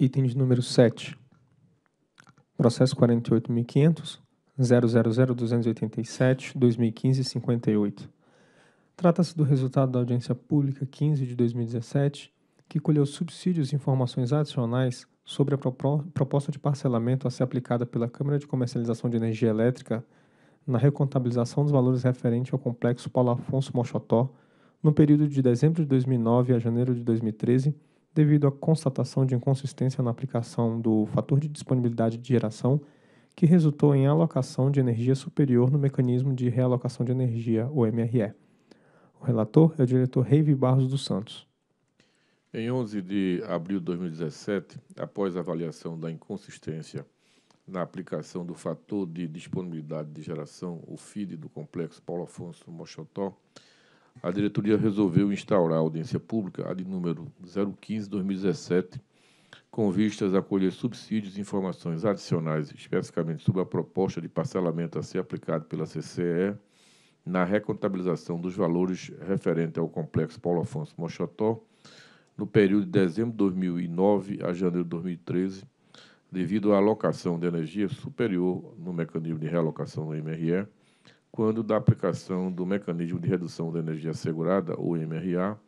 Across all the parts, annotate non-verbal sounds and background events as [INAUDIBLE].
Item de número 7. Processo 48.500.000287.2015.58. Trata-se do resultado da audiência pública 15 de 2017, que colheu subsídios e informações adicionais sobre a proposta de parcelamento a ser aplicada pela Câmara de Comercialização de Energia Elétrica na recontabilização dos valores referente ao complexo Paulo Afonso Mochotó, no período de dezembro de 2009 a janeiro de 2013 devido à constatação de inconsistência na aplicação do fator de disponibilidade de geração, que resultou em alocação de energia superior no mecanismo de realocação de energia, o MRE. O relator é o diretor Reive Barros dos Santos. Em 11 de abril de 2017, após a avaliação da inconsistência na aplicação do fator de disponibilidade de geração, o FID, do complexo Paulo Afonso Mochotó, a diretoria resolveu instaurar a audiência pública, a de número 015-2017, com vistas a colher subsídios e informações adicionais, especificamente sobre a proposta de parcelamento a ser aplicado pela CCE na recontabilização dos valores referente ao complexo Paulo Afonso Mochotó no período de dezembro de 2009 a janeiro de 2013, devido à alocação de energia superior no mecanismo de realocação do MRE, quando da aplicação do mecanismo de redução da energia assegurada, ou MRA,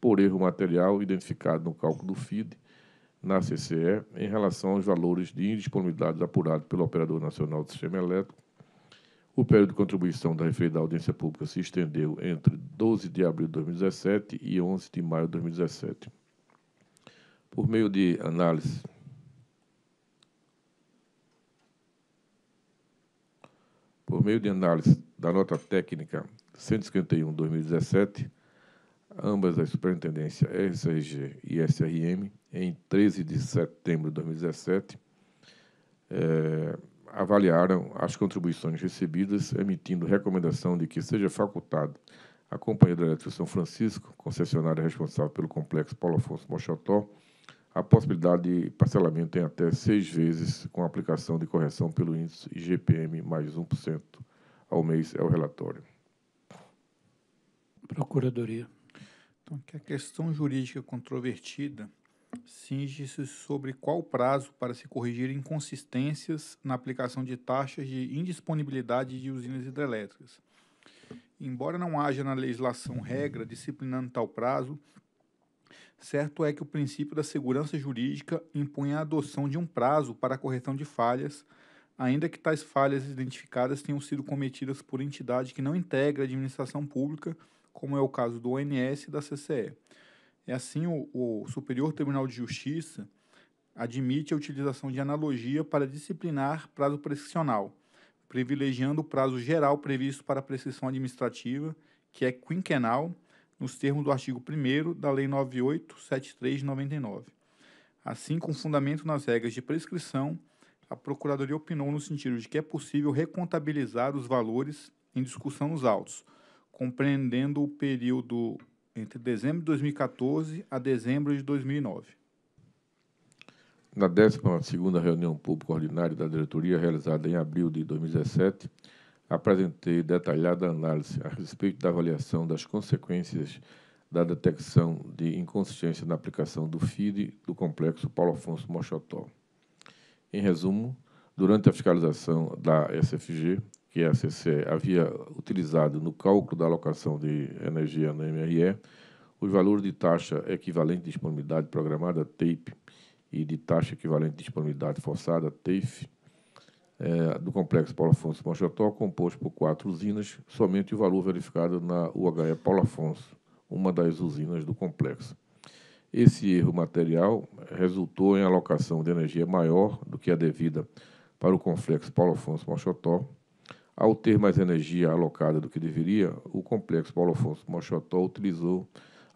por erro material identificado no cálculo do FID na CCE em relação aos valores de indisponibilidades apurados pelo Operador Nacional do Sistema Elétrico. O período de contribuição da referida audiência pública se estendeu entre 12 de abril de 2017 e 11 de maio de 2017. Por meio de análise por meio de análise da nota técnica 151-2017, ambas as superintendências RCG e SRM, em 13 de setembro de 2017, é, eh, avaliaram as contribuições recebidas, emitindo recomendação de que seja facultado à Companhia da Elétrica São Francisco, concessionária responsável pelo complexo Paulo Afonso Mochotó, a possibilidade de parcelamento em até seis vezes com aplicação de correção pelo índice IGPM mais 1% ao mês é o relatório. Procuradoria. Então, que é a questão jurídica controvertida cinge-se sobre qual prazo para se corrigir inconsistências na aplicação de taxas de indisponibilidade de usinas hidrelétricas. Embora não haja na legislação regra disciplinando tal prazo, certo é que o princípio da segurança jurídica impõe a adoção de um prazo para a correção de falhas ainda que tais falhas identificadas tenham sido cometidas por entidade que não integra a administração pública, como é o caso do ONS e da CCE. É assim, o, o Superior Tribunal de Justiça admite a utilização de analogia para disciplinar prazo prescricional, privilegiando o prazo geral previsto para a prescrição administrativa, que é quinquenal, nos termos do artigo 1 da Lei 9873 de 99. Assim, com fundamento nas regras de prescrição, a Procuradoria opinou no sentido de que é possível recontabilizar os valores em discussão nos autos, compreendendo o período entre dezembro de 2014 a dezembro de 2009. Na 12 reunião pública ordinária da diretoria, realizada em abril de 2017, apresentei detalhada análise a respeito da avaliação das consequências da detecção de inconsistência na aplicação do FIDE do Complexo Paulo Afonso Mochotó. Em resumo, durante a fiscalização da SFG, que a CCE havia utilizado no cálculo da alocação de energia na MRE, os valores de taxa equivalente de disponibilidade programada, TAPE, e de taxa equivalente de disponibilidade forçada, TAFE, é, do complexo Paulo Afonso Mochotó, composto por quatro usinas, somente o valor verificado na UHE Paulo Afonso, uma das usinas do complexo. Esse erro material resultou em alocação de energia maior do que a devida para o complexo Paulo Afonso Mochotó. Ao ter mais energia alocada do que deveria, o complexo Paulo Afonso Mochotó utilizou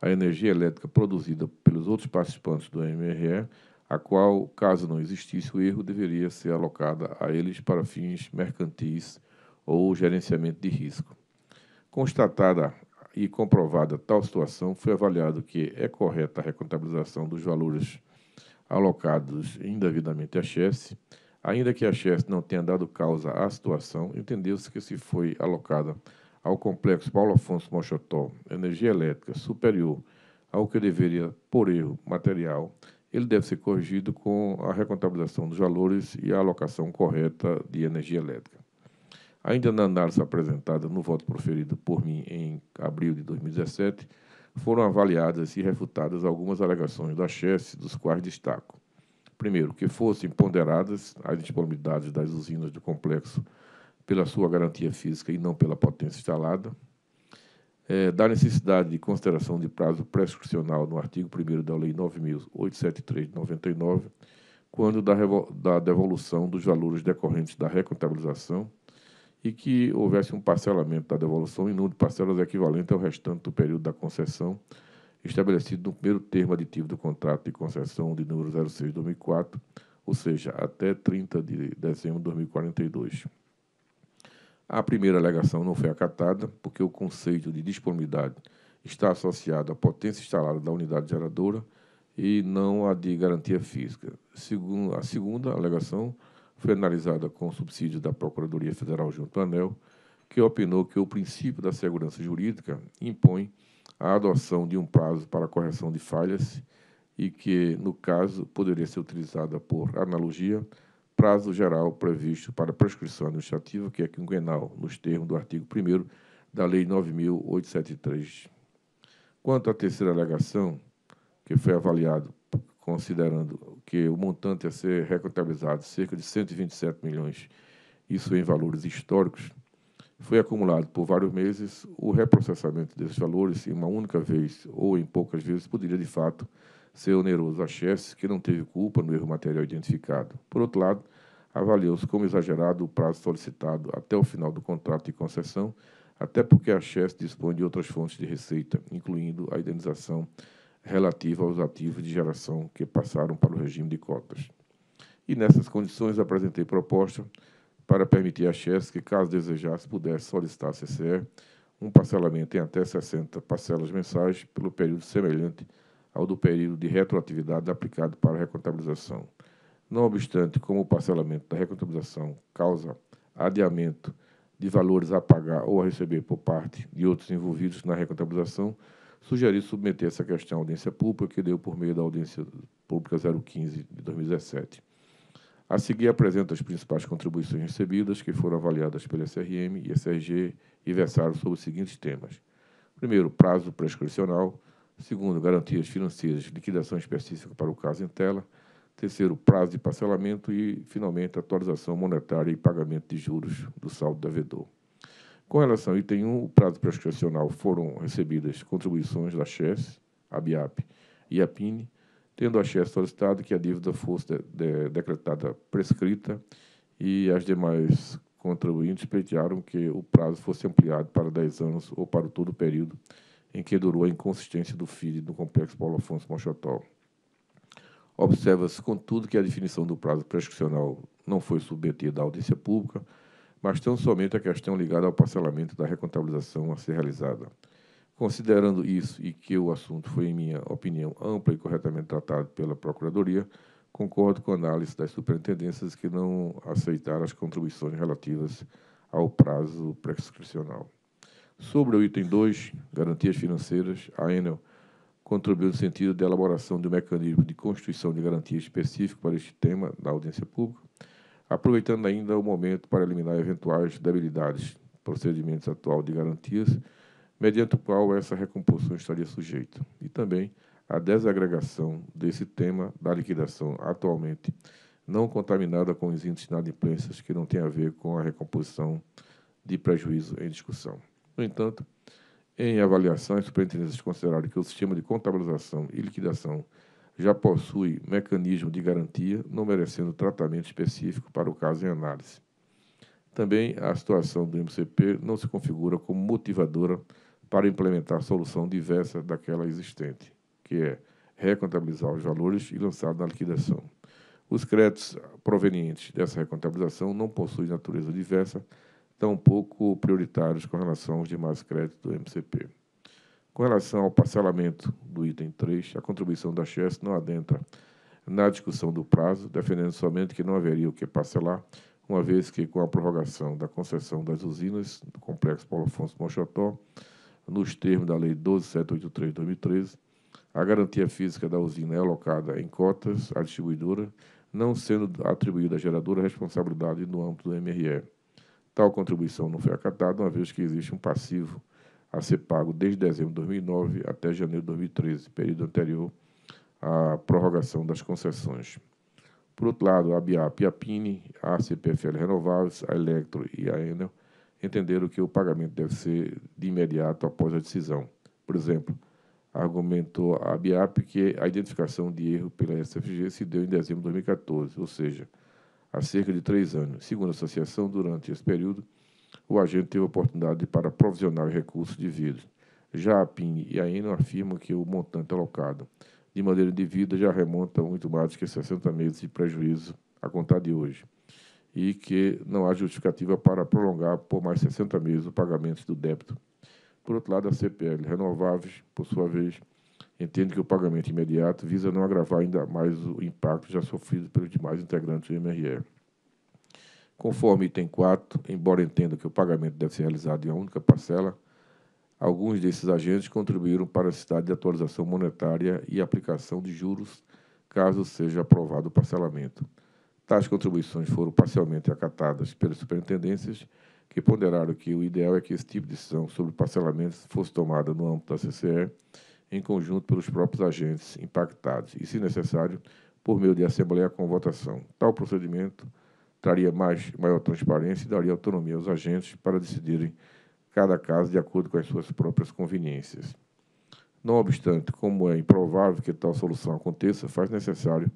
a energia elétrica produzida pelos outros participantes do MRE, a qual, caso não existisse o erro, deveria ser alocada a eles para fins mercantis ou gerenciamento de risco. Constatada e comprovada tal situação, foi avaliado que é correta a recontabilização dos valores alocados indevidamente à Chesse, ainda que a Chesse não tenha dado causa à situação, entendeu-se que se foi alocada ao complexo Paulo Afonso Mochotó energia elétrica superior ao que deveria por erro material, ele deve ser corrigido com a recontabilização dos valores e a alocação correta de energia elétrica. Ainda na análise apresentada no voto proferido por mim em abril de 2017, foram avaliadas e refutadas algumas alegações da Chess, dos quais destaco. Primeiro, que fossem ponderadas as disponibilidades das usinas do complexo pela sua garantia física e não pela potência instalada. É, da necessidade de consideração de prazo prescricional no artigo 1 da Lei 9.873 de 99, quando da, da devolução dos valores decorrentes da recontabilização e que houvesse um parcelamento da devolução em número de parcelas equivalente ao restante do período da concessão, estabelecido no primeiro termo aditivo do contrato de concessão de número 06-2004, ou seja, até 30 de dezembro de 2042. A primeira alegação não foi acatada, porque o conceito de disponibilidade está associado à potência instalada da unidade geradora e não à de garantia física. a segunda alegação foi analisada com subsídio da Procuradoria Federal junto ao ANEL, que opinou que o princípio da segurança jurídica impõe a adoção de um prazo para correção de falhas e que, no caso, poderia ser utilizada por analogia prazo geral previsto para prescrição administrativa, que é quinquenal, nos termos do artigo 1 da Lei 9.873. Quanto à terceira alegação, que foi avaliado considerando que o montante a ser recontabilizado, cerca de 127 milhões, isso em valores históricos, foi acumulado por vários meses, o reprocessamento desses valores em uma única vez ou em poucas vezes poderia, de fato, ser oneroso a Chess, que não teve culpa no erro material identificado. Por outro lado, avaliou-se como exagerado o prazo solicitado até o final do contrato de concessão, até porque a Chess dispõe de outras fontes de receita, incluindo a indenização relativa aos ativos de geração que passaram para o regime de cotas. E nessas condições apresentei proposta para permitir à Chess que, caso desejasse, pudesse solicitar à CCE um parcelamento em até 60 parcelas mensais pelo período semelhante ao do período de retroatividade aplicado para a recontabilização. Não obstante, como o parcelamento da recontabilização causa adiamento de valores a pagar ou a receber por parte de outros envolvidos na recontabilização, sugeri submeter essa questão à audiência pública, que deu por meio da audiência pública 015 de 2017. A seguir, apresento as principais contribuições recebidas, que foram avaliadas pela SRM e SRG e versaram sobre os seguintes temas. Primeiro, prazo prescricional. Segundo, garantias financeiras, liquidação específica para o caso em tela. Terceiro, prazo de parcelamento. E, finalmente, atualização monetária e pagamento de juros do saldo devedor. Com relação, item 1, um prazo prescricional, foram recebidas contribuições da CHES, a BIAP e a PINE, tendo a CHES solicitado que a dívida fosse de, de, decretada prescrita e as demais contribuintes pleitearam que o prazo fosse ampliado para 10 anos ou para todo o período em que durou a inconsistência do FID do Complexo Paulo Afonso Mochotol. Observa-se, contudo, que a definição do prazo prescricional não foi submetida à audiência pública, mas tão somente a questão ligada ao parcelamento da recontabilização a ser realizada. Considerando isso e que o assunto foi, em minha opinião, ampla e corretamente tratado pela Procuradoria, concordo com a análise das superintendências que não aceitaram as contribuições relativas ao prazo prescricional. Sobre o item 2, garantias financeiras, a Enel contribuiu no sentido da elaboração de um mecanismo de constituição de garantia específico para este tema da audiência pública aproveitando ainda o momento para eliminar eventuais debilidades, procedimentos atual de garantias, mediante o qual essa recomposição estaria sujeita, e também a desagregação desse tema da liquidação atualmente não contaminada com os índices de inadimplências que não tem a ver com a recomposição de prejuízo em discussão. No entanto, em avaliação, as superintendências consideraram que o sistema de contabilização e liquidação já possui mecanismo de garantia, não merecendo tratamento específico para o caso em análise. Também a situação do MCP não se configura como motivadora para implementar solução diversa daquela existente, que é recontabilizar os valores e lançar na liquidação. Os créditos provenientes dessa recontabilização não possuem natureza diversa, tampouco prioritários com relação aos demais créditos do MCP. Com relação ao parcelamento do item 3, a contribuição da Chess não adentra na discussão do prazo, defendendo somente que não haveria o que parcelar, uma vez que, com a prorrogação da concessão das usinas do Complexo Paulo Afonso Mochotó, nos termos da Lei 12783-2013, a garantia física da usina é alocada em cotas à distribuidora, não sendo atribuída à geradora a responsabilidade no âmbito do MRE. Tal contribuição não foi acatada, uma vez que existe um passivo a ser pago desde dezembro de 2009 até janeiro de 2013, período anterior à prorrogação das concessões. Por outro lado, a BIAP e a PINE, a CPFL Renováveis, a Electro e a Enel entenderam que o pagamento deve ser de imediato após a decisão. Por exemplo, argumentou a BIAP que a identificação de erro pela SFG se deu em dezembro de 2014, ou seja, há cerca de três anos. Segundo a associação, durante esse período, o agente teve a oportunidade para provisionar os recursos devidos. Já a PIN e a ENO afirmam que o montante alocado de maneira devida já remonta a muito mais que 60 meses de prejuízo a contar de hoje e que não há justificativa para prolongar por mais 60 meses o pagamento do débito. Por outro lado, a CPL Renováveis, por sua vez, entende que o pagamento imediato visa não agravar ainda mais o impacto já sofrido pelos demais integrantes do MRE. Conforme item 4, embora entenda que o pagamento deve ser realizado em uma única parcela, alguns desses agentes contribuíram para a cidade de atualização monetária e aplicação de juros, caso seja aprovado o parcelamento. Tais contribuições foram parcialmente acatadas pelas superintendências, que ponderaram que o ideal é que esse tipo de decisão sobre parcelamentos fosse tomada no âmbito da CCE, em conjunto pelos próprios agentes impactados, e, se necessário, por meio de assembleia com votação. Tal procedimento traria mais, maior transparência e daria autonomia aos agentes para decidirem cada caso de acordo com as suas próprias conveniências. Não obstante, como é improvável que tal solução aconteça, faz necessário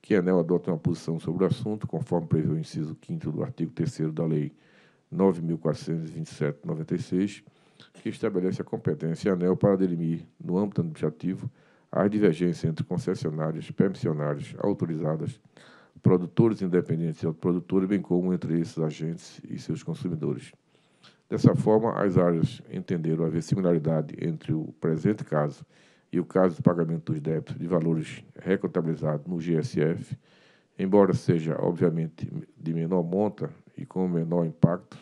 que a ANEL adote uma posição sobre o assunto, conforme prevê o inciso 5 do artigo 3 da Lei 9.427-96, que estabelece a competência da ANEL para delimir, no âmbito administrativo, as divergências entre concessionárias, permissionárias, autorizadas, produtores independentes e autoprodutores, bem como entre esses agentes e seus consumidores. Dessa forma, as áreas entenderam haver similaridade entre o presente caso e o caso do pagamento dos débitos de valores recontabilizados no GSF, embora seja, obviamente, de menor monta e com menor impacto,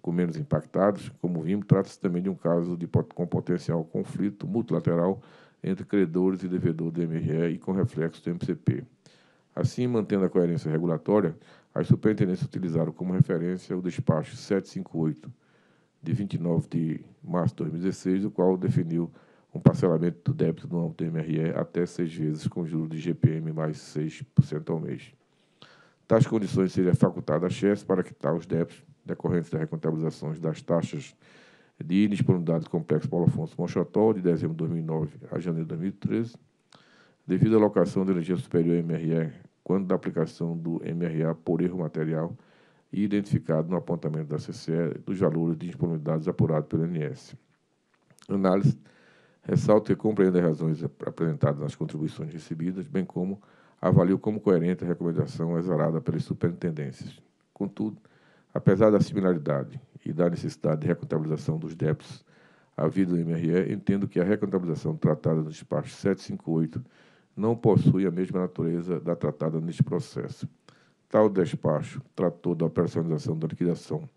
com menos impactados, como vimos, trata-se também de um caso de, com potencial conflito multilateral entre credores e devedor do MRE e com reflexo do MCP. Assim, mantendo a coerência regulatória, as superintendências utilizaram como referência o despacho 758, de 29 de março de 2016, o qual definiu um parcelamento do débito no âmbito do MRE até seis vezes com juros de GPM mais 6% ao mês. Tais condições seriam facultadas à CHES para quitar os débitos decorrentes das recontabilizações das taxas de indisponibilidade do Complexo Paulo Afonso Monchotó, de dezembro de 2009 a janeiro de 2013, devido à locação de energia superior MRE quanto da aplicação do MRA por erro material e identificado no apontamento da CCE dos valores de disponibilidades apurados pelo INS. Análise ressalta que compreende as razões apresentadas nas contribuições recebidas, bem como avaliou como coerente a recomendação exarada pelas superintendências. Contudo, apesar da similaridade e da necessidade de recontabilização dos débitos havido do MRE, entendo que a recontabilização tratada no despacho 758 não possui a mesma natureza da tratada neste processo. Tal despacho tratou da operacionalização da liquidação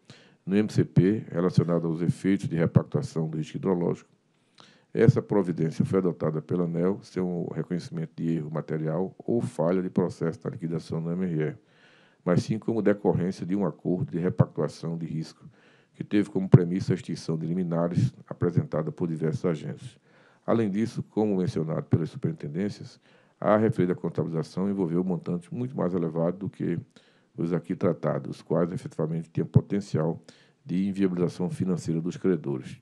no MCP relacionada aos efeitos de repactuação do risco hidrológico. Essa providência foi adotada pela ANEL sem o reconhecimento de erro material ou falha de processo da liquidação no MRE, mas sim como decorrência de um acordo de repactuação de risco que teve como premissa a extinção de liminares apresentada por diversos agentes. Além disso, como mencionado pelas superintendências, a referida contabilização envolveu montantes muito mais elevados do que os aqui tratados, quais efetivamente tinham potencial de inviabilização financeira dos credores.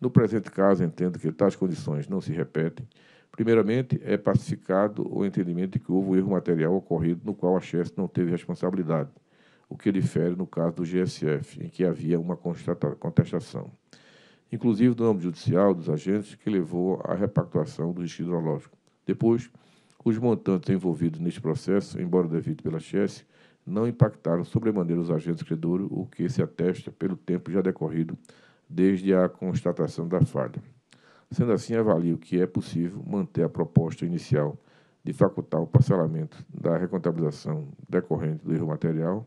No presente caso, entendo que tais condições não se repetem. Primeiramente, é pacificado o entendimento de que houve um erro material ocorrido no qual a Chess não teve responsabilidade, o que difere no caso do GSF, em que havia uma contestação inclusive do âmbito judicial, dos agentes, que levou à repactuação do risco hidrológico. Depois, os montantes envolvidos neste processo, embora devido pela Chesse, não impactaram sobremaneira os agentes credores, o que se atesta pelo tempo já decorrido desde a constatação da falha. Sendo assim, avalio que é possível manter a proposta inicial de facultar o parcelamento da recontabilização decorrente do erro material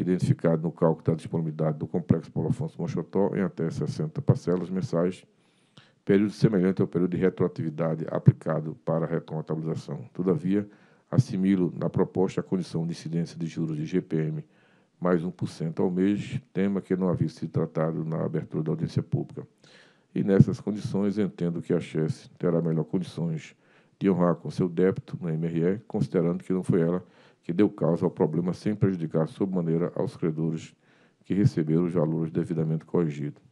identificado no cálculo da disponibilidade do complexo Paulo Afonso Monchotó em até 60 parcelas mensais, período semelhante ao período de retroatividade aplicado para a recontabilização. Todavia, assimilo na proposta a condição de incidência de juros de GPM mais 1% ao mês, tema que não havia sido tratado na abertura da audiência pública. E nessas condições, entendo que a Chess terá melhor condições de honrar com seu débito no MRE, considerando que não foi ela que deu causa ao problema sem prejudicar sobremaneira aos credores que receberam os valores devidamente corrigidos.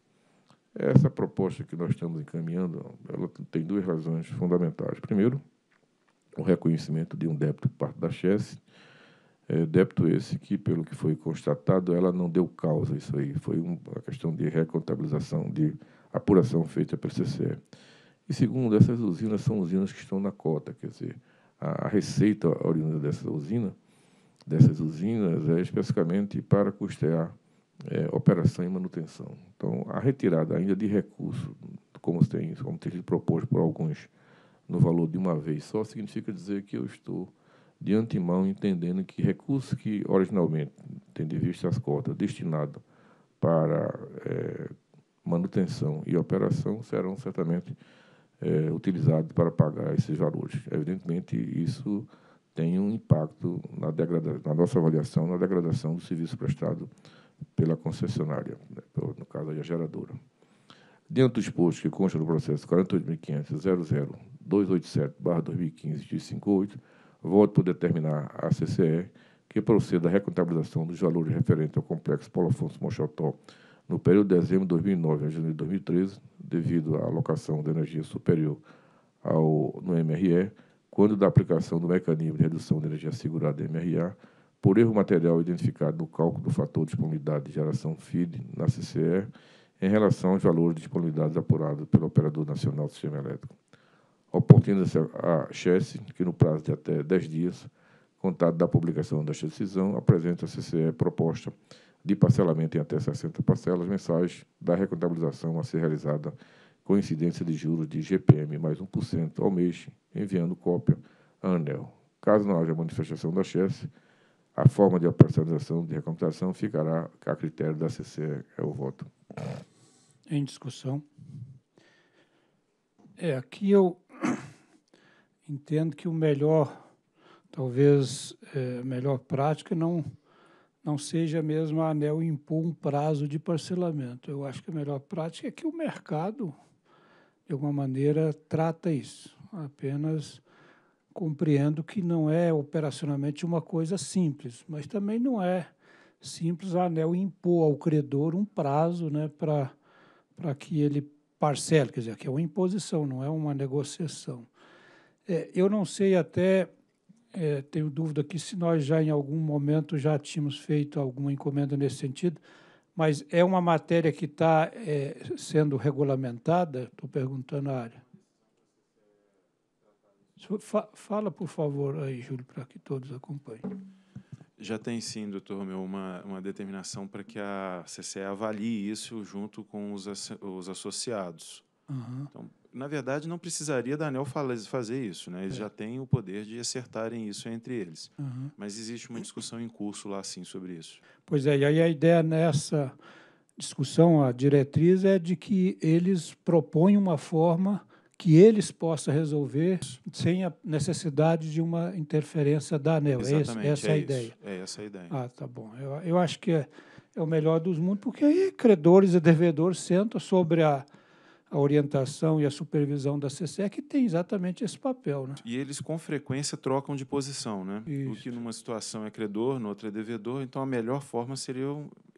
Essa proposta que nós estamos encaminhando, ela tem duas razões fundamentais. Primeiro, o reconhecimento de um débito por parte da Chess, é, débito esse que, pelo que foi constatado, ela não deu causa a isso aí. Foi uma questão de recontabilização, de apuração feita pelo CCE. E segundo, essas usinas são usinas que estão na cota, quer dizer, a, a receita oriunda dessa usina dessas usinas é especificamente para custear é, operação e manutenção. Então, a retirada ainda de recursos, como tem, como tem sido proposto por alguns, no valor de uma vez só, significa dizer que eu estou de antemão entendendo que recursos que originalmente, tendo em vista as cotas, destinados para é, manutenção e operação, serão certamente é, utilizados para pagar esses valores. Evidentemente, isso tem um impacto na, na nossa avaliação, na degradação do serviço prestado pela concessionária, né, no caso a geradora. Dentro dos exposto que constam no processo 48.500.00287-2015 de 58, voto por determinar a CCE que proceda à recontabilização dos valores referentes ao complexo Paulo Afonso Mochotó no período de dezembro de 2009 a janeiro de 2013, devido à alocação de energia superior ao, no MRE, quando da aplicação do mecanismo de redução de energia segurada MRA, por erro material identificado no cálculo do fator de disponibilidade de geração FID na CCE, em relação aos valores de disponibilidade apurados pelo Operador Nacional do Sistema Elétrico. Oportuniza-se a CHESS que, no prazo de até 10 dias, contado da publicação desta decisão, apresenta a CCE proposta de parcelamento em até 60 parcelas mensais da recontabilização a ser realizada coincidência de juros de GPM mais 1% ao mês, enviando cópia à ANEL. Caso não haja manifestação da chefe, a forma de operacionalização de recomputação ficará a critério da CCE. É o voto. Em discussão. É, aqui eu [COUGHS] entendo que o melhor, talvez, é, melhor prática não não seja mesmo a ANEL impor um prazo de parcelamento. Eu acho que a melhor prática é que o mercado de alguma maneira, trata isso. Apenas compreendo que não é operacionalmente uma coisa simples, mas também não é simples a ANEL impor ao credor um prazo né, para pra que ele parcele, quer dizer, que é uma imposição, não é uma negociação. É, eu não sei até, é, tenho dúvida aqui, se nós já em algum momento já tínhamos feito alguma encomenda nesse sentido, mas é uma matéria que está é, sendo regulamentada? Estou perguntando à área. Fala, por favor, aí, Júlio, para que todos acompanhem. Já tem sim, doutor Romeu, uma, uma determinação para que a CCE avalie isso junto com os, os associados. Uhum. Então, na verdade, não precisaria da ANEL fazer isso, né? Eles é. já têm o poder de acertarem isso entre eles. Uhum. Mas existe uma discussão em curso lá, sim, sobre isso. Pois é, e aí a ideia nessa discussão, a diretriz, é de que eles propõem uma forma que eles possam resolver sem a necessidade de uma interferência da ANEL. É Exatamente, essa é, a é ideia. Isso. É essa a ideia. Ah, tá bom. Eu, eu acho que é, é o melhor dos mundos, porque aí credores e devedores sentam sobre a a orientação e a supervisão da que tem exatamente esse papel. Né? E eles, com frequência, trocam de posição, né? Isso. O que numa situação é credor, noutra é devedor, então a melhor forma seria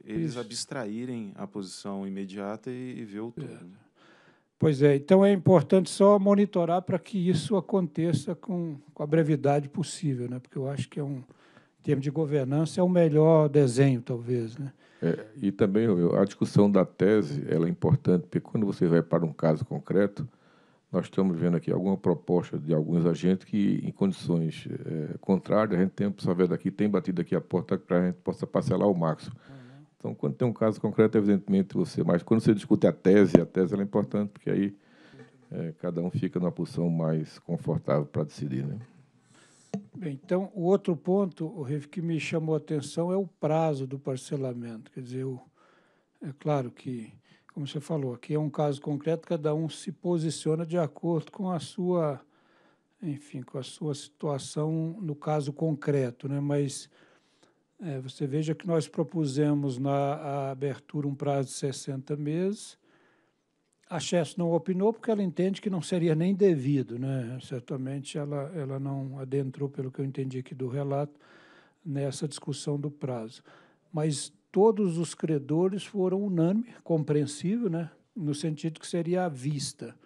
eles Isso. abstraírem a posição imediata e, e ver o todo. É. Né? Pois é, então é importante só monitorar para que isso aconteça com, com a brevidade possível, né? porque eu acho que é um, em termos de governança, é o melhor desenho, talvez. Né? É, e também a discussão da tese ela é importante, porque quando você vai para um caso concreto, nós estamos vendo aqui alguma proposta de alguns agentes que, em condições é, contrárias, a gente tem saber daqui, tem batido aqui a porta para a gente possa parcelar o máximo. Uhum. Então, quando tem um caso concreto, evidentemente você. Mas quando você discute a tese, a tese é importante, porque aí é, cada um fica numa posição mais confortável para decidir. Né? Bem, então, o outro ponto, Riff, que me chamou a atenção é o prazo do parcelamento. Quer dizer, o é claro que, como você falou, aqui é um caso concreto, cada um se posiciona de acordo com a sua, enfim, com a sua situação no caso concreto, né? Mas é, você veja que nós propusemos na abertura um prazo de 60 meses, a Chess não opinou porque ela entende que não seria nem devido, né? Certamente ela, ela não adentrou, pelo que eu entendi aqui do relato, nessa discussão do prazo. Mas todos os credores foram unânime, compreensível, né? No sentido que seria à vista.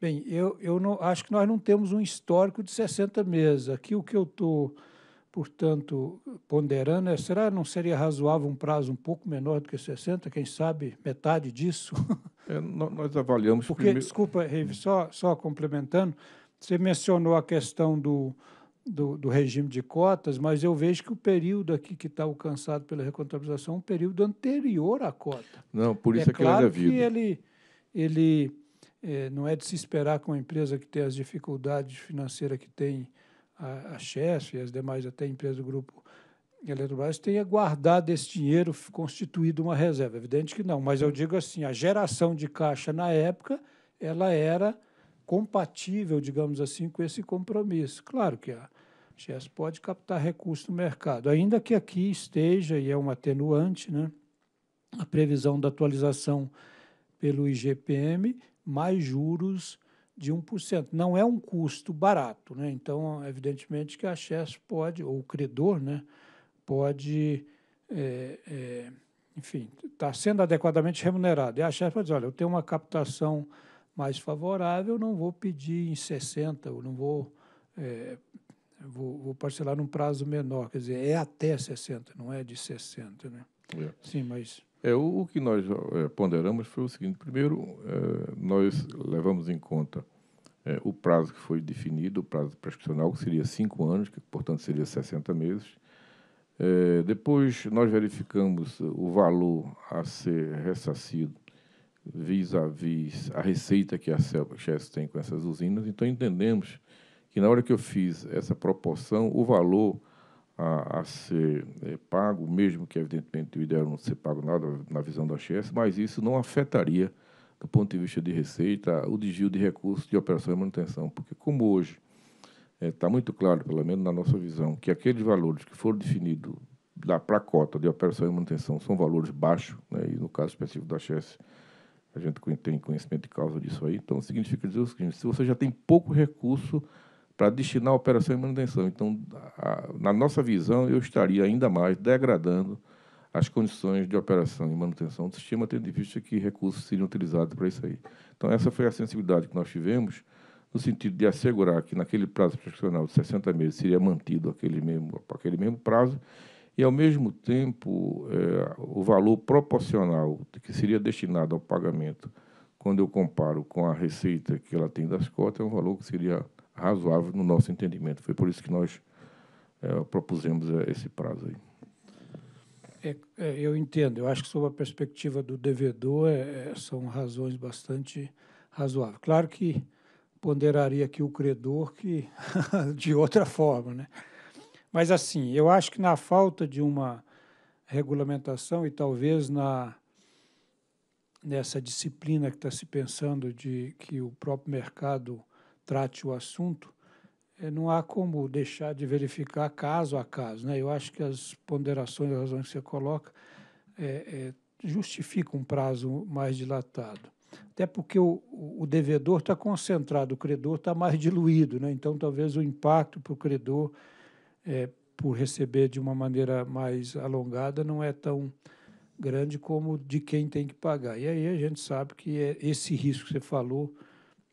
Bem, eu, eu não, acho que nós não temos um histórico de 60 meses. Aqui o que eu estou, portanto, ponderando é: será não seria razoável um prazo um pouco menor do que 60? Quem sabe metade disso? [LAUGHS] É, nós avaliamos... Porque, primeiro... desculpa, Reive, só, só complementando, você mencionou a questão do, do, do, regime de cotas, mas eu vejo que o período aqui que está alcançado pela recontabilização é um período anterior à cota. Não, por isso é, é que claro ele é que ele, ele é, não é de se esperar que uma empresa que tem as dificuldades financeiras que tem a, a chefe e as demais até empresas do grupo a Eletrobras tenha guardado esse dinheiro, constituído uma reserva. Evidente que não, mas eu digo assim, a geração de caixa na época, ela era compatível, digamos assim, com esse compromisso. Claro que a GES pode captar recursos no mercado, ainda que aqui esteja, e é um atenuante, né, a previsão da atualização pelo IGPM, mais juros de 1%. Não é um custo barato, né? Então, evidentemente que a CHES pode, ou o credor, né, pode, é, é, enfim, estar tá sendo adequadamente remunerado. E a chefe diz, olha, eu tenho uma captação mais favorável, não vou pedir em 60, eu não vou, é, vou, vou, parcelar num prazo menor, quer dizer, é até 60, não é de 60, né? É. Sim, mas... É, o, o que nós é, ponderamos foi o seguinte, primeiro, é, nós levamos em conta é, o prazo que foi definido, o prazo prescricional, que seria cinco anos, que, portanto, seria 60 meses, é, depois nós verificamos o valor a ser ressarcido vis-à-vis a receita que a Celpachest tem com essas usinas, então entendemos que na hora que eu fiz essa proporção, o valor a, a ser é, pago, mesmo que evidentemente o ideal não ser pago nada na visão da Chess, mas isso não afetaria do ponto de vista de receita o desvio de recursos de operação e manutenção, porque como hoje está é, tá muito claro, pelo menos na nossa visão, que aqueles valores que foram definidos para a cota de operação e manutenção são valores baixos, né, e no caso específico da Chess, a gente tem conhecimento de causa disso aí, então significa dizer o seguinte, se você já tem pouco recurso para destinar a operação e manutenção, então, a, na nossa visão, eu estaria ainda mais degradando as condições de operação e manutenção do sistema, tendo em vista que recursos seriam utilizados para isso aí. Então, essa foi a sensibilidade que nós tivemos, no sentido de assegurar que naquele prazo prescricional de 60 meses seria mantido aquele mesmo, aquele mesmo prazo, e, ao mesmo tempo, é, o valor proporcional que seria destinado ao pagamento, quando eu comparo com a receita que ela tem das cotas, é um valor que seria razoável no nosso entendimento. Foi por isso que nós é, propusemos é, esse prazo aí. É, é, eu entendo. Eu acho que, sob a perspectiva do devedor, é, são razões bastante razoáveis. Claro que ponderaria aqui o credor que [LAUGHS] de outra forma, né? Mas assim, eu acho que na falta de uma regulamentação e talvez na nessa disciplina que está se pensando de que o próprio mercado trate o assunto, eh, não há como deixar de verificar caso a caso. Né? Eu acho que as ponderações, as razões que você coloca, é, é, justificam um prazo mais dilatado até porque o, o devedor está concentrado, o credor está mais diluído, né? então talvez o impacto para o credor, é, por receber de uma maneira mais alongada, não é tão grande como de quem tem que pagar. E aí a gente sabe que é, esse risco que você falou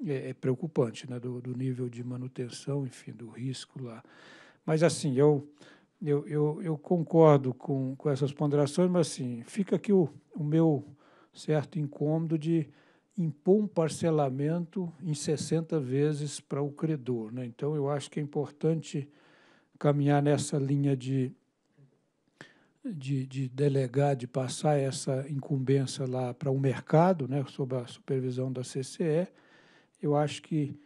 é, é preocupante, né? do, do, nível de manutenção, enfim, do risco lá. Mas assim, eu, eu, eu, eu concordo com, com essas ponderações, mas assim, fica aqui o, o meu certo incômodo de impor um parcelamento em 60 vezes para o credor. Né? Então, eu acho que é importante caminhar nessa linha de, de, de delegar, de passar essa incumbência lá para o mercado, né? sob a supervisão da CCE. Eu acho que,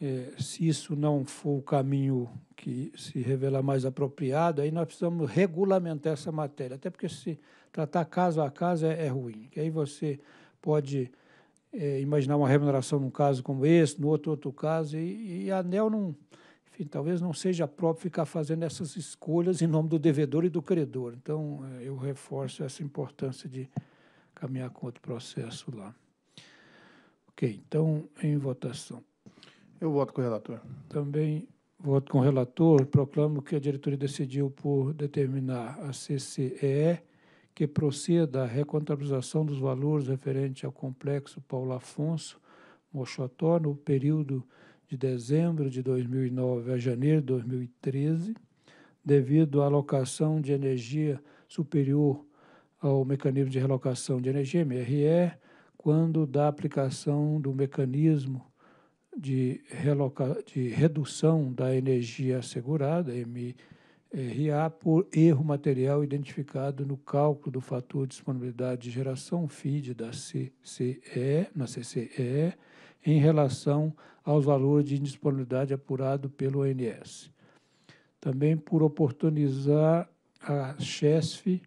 é, se isso não for o caminho que se revelar mais apropriado, aí nós precisamos regulamentar essa matéria. Até porque se tratar caso a caso é, é ruim. Que aí você pode é, imaginar uma remuneração num caso como esse, no outro, outro caso, e, e a ANEL não, enfim, talvez não seja próprio ficar fazendo essas escolhas em nome do devedor e do credor. Então, é, eu reforço essa importância de caminhar com outro processo lá. Ok, então, em votação. Eu voto com o relator. Também voto com o relator. Proclamo que a diretoria decidiu por determinar a CCEE que proceda à recontabilização dos valores referentes ao complexo Paulo Afonso Mochotó no período de dezembro de 2009 a janeiro de 2013, devido à alocação de energia superior ao mecanismo de relocação de energia, MRE, quando da aplicação do mecanismo de, de redução da energia assegurada, MRE, RA por erro material identificado no cálculo do fator de disponibilidade de geração FID da CCE, na CCE, em relação aos valores de indisponibilidade apurado pelo ONS. Também por oportunizar a CHESF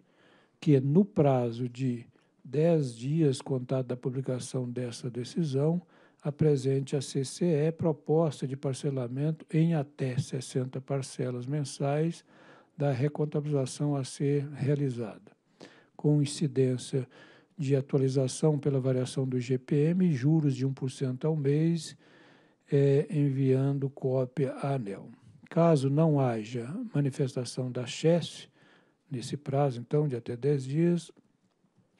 que, é no prazo de 10 dias contado da publicação dessa decisão, apresente a CCE proposta de parcelamento em até 60 parcelas mensais da recontabilização a ser realizada, com incidência de atualização pela variação do GPM, juros de 1% ao mês, é, enviando cópia à ANEL. Caso não haja manifestação da CHESS, nesse prazo, então, de até 10 dias,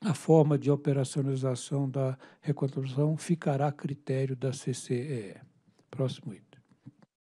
a forma de operacionalização da recontabilização ficará a critério da CCE. Próximo item.